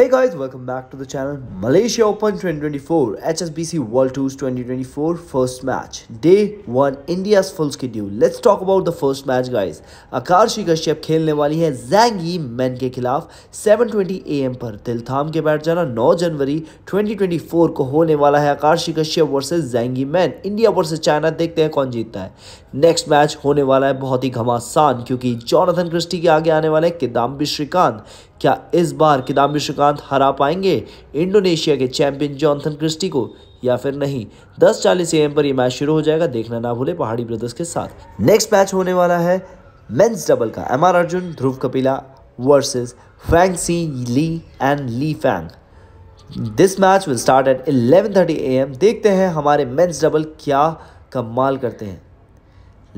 Hey guys, welcome back to the channel. Malaysia Open 2024, HSBC World Tours 2024 first match. Day 1, India's full schedule. Let's talk about the first match guys. आकार्षी Kashyap खेलने वाली है जैंग यी man के खिलाफ 7:20 am पर दिल थाम के बैठ जाना 9 जनवरी 2024 को होने वाला है आकार्षी कश्यप वर्सेस जैंग यी मैन इंडिया वर्सेस चाइना देखते हैं कौन जीतता है नेक्स्ट मैच होने वाला है बहुत ही घमासान क्योंकि जॉनथन क्रिस्टी के आगे आने वाले किदाम्बी श्रीकांत क्या इस बार किदाम्बी श्रीकांत उपरांत हरा पाएंगे इंडोनेशिया के चैंपियन जॉनथन क्रिस्टी को या फिर नहीं 10:40 चालीस एम पर यह मैच शुरू हो जाएगा देखना ना भूले पहाड़ी ब्रदर्स के साथ नेक्स्ट मैच होने वाला है मेन्स डबल का M Arjun Dhruv Kapila versus Fang Si Li and Li Fang this match will start at eleven 11:30 AM देखते हैं हमारे मेन्स डबल क्या कमाल करते हैं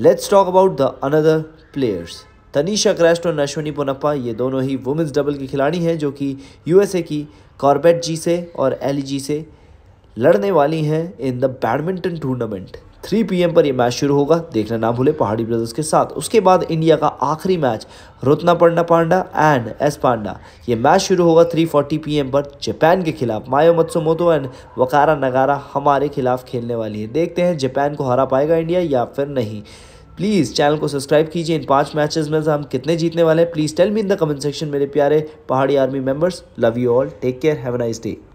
let's talk about the another players Tanisha Crasto और अश्विनी पोनप्पा ये दोनों ही वुमेंस डबल की खिलाड़ी हैं जो कि यूएसए की कॉर्बेट जी से और एली जी से लड़ने वाली हैं in the badminton tournament 3 PM पर यह मैच शुरू होगा देखना ना भूले पहाड़ी ब्रदर्स के साथ उसके बाद इंडिया का आखिरी मैच रोतना पंडा पांडा एंड एस पांडा ये मैच शुरू होगा 3:40 पीएम पर जापान के खिलाफ मायो मत्सुमोतो एंड वकारा नगारा हमारे खिलाफ खेलने वाली है देखते हैं जापान को हरा पाएगा इंडिया या फिर नहीं प्लीज़ चैनल को सब्सक्राइब कीजिए इन पाँच मैचेस में से हम कितने जीतने वाले हैं please tell me in the comment section मेरे प्यारे पहाड़ी army members love you all take care have a nice day